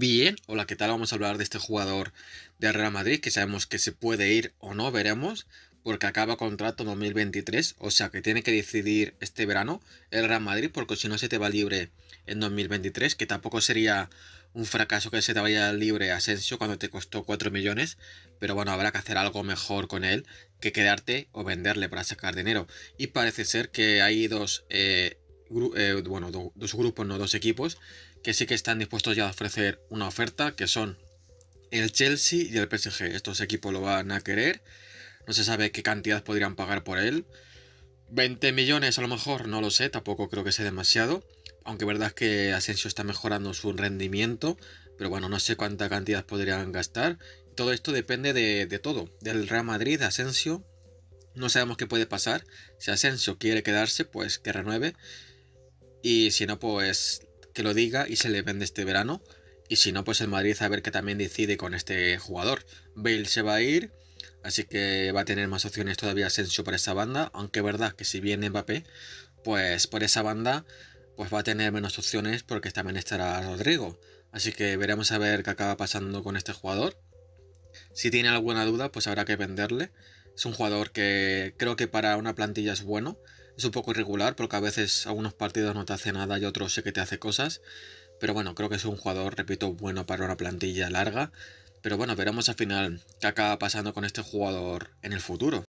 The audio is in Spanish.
bien. Hola, ¿qué tal? Vamos a hablar de este jugador de Real Madrid, que sabemos que se puede ir o no, veremos, porque acaba contrato 2023, o sea que tiene que decidir este verano el Real Madrid, porque si no se te va libre en 2023, que tampoco sería un fracaso que se te vaya libre Asensio cuando te costó 4 millones, pero bueno, habrá que hacer algo mejor con él que quedarte o venderle para sacar dinero. Y parece ser que hay dos eh, eh, bueno, dos grupos, no dos equipos, que sí que están dispuestos ya a ofrecer una oferta, que son el Chelsea y el PSG. Estos equipos lo van a querer, no se sabe qué cantidad podrían pagar por él. 20 millones a lo mejor, no lo sé, tampoco creo que sea demasiado. Aunque verdad es que Asensio está mejorando su rendimiento, pero bueno, no sé cuánta cantidad podrían gastar. Todo esto depende de, de todo, del Real Madrid, de Asensio. No sabemos qué puede pasar. Si Asensio quiere quedarse, pues que renueve. Y si no, pues que lo diga y se le vende este verano. Y si no, pues el Madrid a ver qué también decide con este jugador. Bale se va a ir, así que va a tener más opciones todavía Asensio por esa banda. Aunque es verdad que si viene Mbappé, pues por esa banda pues va a tener menos opciones porque también estará Rodrigo. Así que veremos a ver qué acaba pasando con este jugador. Si tiene alguna duda, pues habrá que venderle. Es un jugador que creo que para una plantilla es bueno es un poco irregular porque a veces algunos partidos no te hace nada y otros sí que te hace cosas. Pero bueno, creo que es un jugador, repito, bueno para una plantilla larga. Pero bueno, veremos al final qué acaba pasando con este jugador en el futuro.